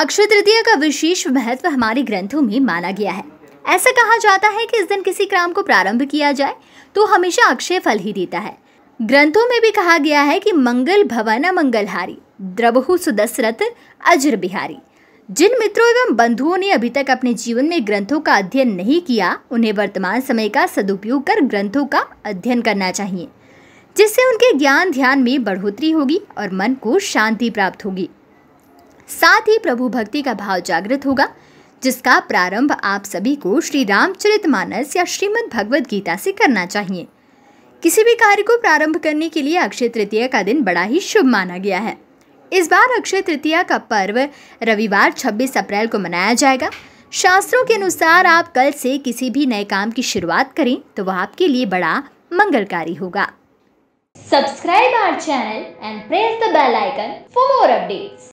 अक्षय तृतीया का विशेष महत्व हमारे ग्रंथों में माना गया है ऐसा कहा जाता है कि इस दिन किसी काम को प्रारंभ किया जाए तो हमेशा अक्षय फल ही देता है ग्रंथों में भी कहा गया है कि मंगल भवन मंगलहारी द्रबहु सुदशरथ अजर बिहारी जिन मित्रों एवं बंधुओं ने अभी तक अपने जीवन में ग्रंथों का अध्ययन नहीं किया उन्हें वर्तमान समय का सदुपयोग कर ग्रंथों का अध्ययन करना चाहिए जिससे उनके ज्ञान ध्यान में बढ़ोतरी होगी और मन को शांति प्राप्त होगी साथ ही प्रभु भक्ति का भाव जागृत होगा जिसका प्रारंभ आप सभी को श्री रामचरित मानस या श्रीमद भगवद गीता से करना चाहिए किसी भी कार्य को प्रारंभ करने के लिए अक्षय तृतीया का दिन बड़ा ही शुभ माना गया है इस बार अक्षय तृतीया का पर्व रविवार 26 अप्रैल को मनाया जाएगा शास्त्रों के अनुसार आप कल से किसी भी नए काम की शुरुआत करें तो वह आपके लिए बड़ा मंगलकारी होगा subscribe our channel and press the bell icon for more updates